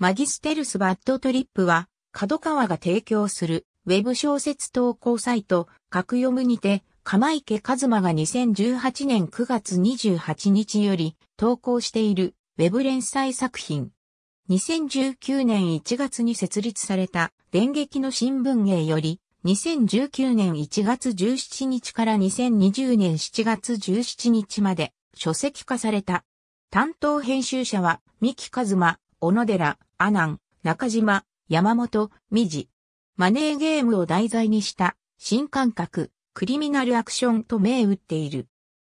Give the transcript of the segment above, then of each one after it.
マギステルスバッドトリップは、角川が提供するウェブ小説投稿サイト、各読むにて、釜池和馬が2018年9月28日より投稿しているウェブ連載作品。2019年1月に設立された電撃の新聞芸より、2019年1月17日から2020年7月17日まで書籍化された。担当編集者は、三木和馬、小野寺、阿南、中島、山本、ミジ、マネーゲームを題材にした新感覚、クリミナルアクションと銘打っている。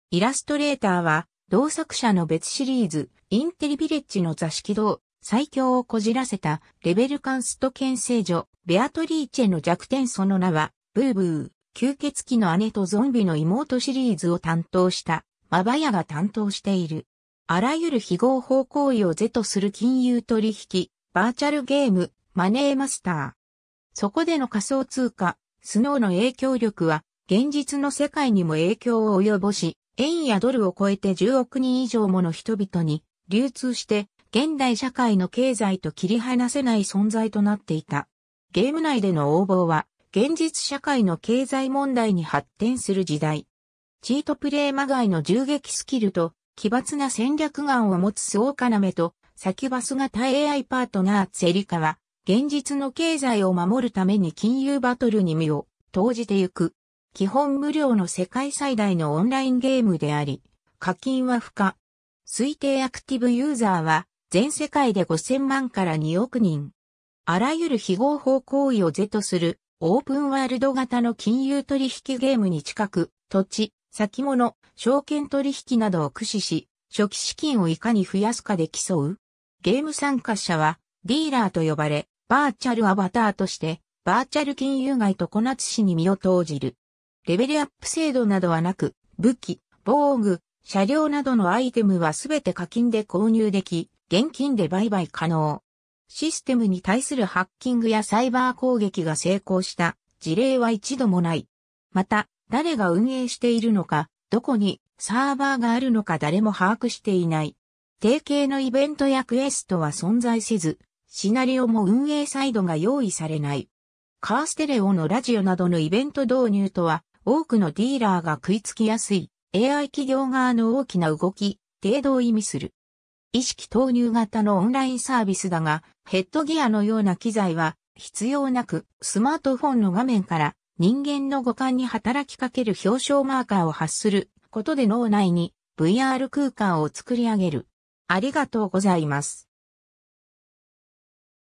イラストレーターは、同作者の別シリーズ、インテリビレッジの座敷堂最強をこじらせた、レベルカンスト牽制女、ベアトリーチェの弱点その名は、ブーブー、吸血鬼の姉とゾンビの妹シリーズを担当した、マバヤが担当している。あらゆる非合法行為を是とする金融取引、バーチャルゲーム、マネーマスター。そこでの仮想通貨、スノーの影響力は、現実の世界にも影響を及ぼし、円やドルを超えて10億人以上もの人々に流通して、現代社会の経済と切り離せない存在となっていた。ゲーム内での応募は、現実社会の経済問題に発展する時代。チートプレイまがいの銃撃スキルと奇抜な戦略眼を持つな要と先場型 AI パートナーセリカは、現実の経済を守るために金融バトルに身を投じてゆく。基本無料の世界最大のオンラインゲームであり、課金は不可。推定アクティブユーザーは、全世界で5000万から2億人。あらゆる非合法行為を是とする、オープンワールド型の金融取引ゲームに近く、土地、先物、証券取引などを駆使し、初期資金をいかに増やすかで競うゲーム参加者は、ディーラーと呼ばれ、バーチャルアバターとして、バーチャル金融街と小夏市に身を投じる。レベルアップ制度などはなく、武器、防具、車両などのアイテムはすべて課金で購入でき、現金で売買可能。システムに対するハッキングやサイバー攻撃が成功した事例は一度もない。また、誰が運営しているのか、どこにサーバーがあるのか誰も把握していない。定型のイベントやクエストは存在せず、シナリオも運営サイドが用意されない。カーステレオのラジオなどのイベント導入とは、多くのディーラーが食いつきやすい、AI 企業側の大きな動き、程度を意味する。意識投入型のオンラインサービスだが、ヘッドギアのような機材は必要なく、スマートフォンの画面から人間の五感に働きかける表彰マーカーを発することで脳内に VR 空間を作り上げる。ありがとうございます。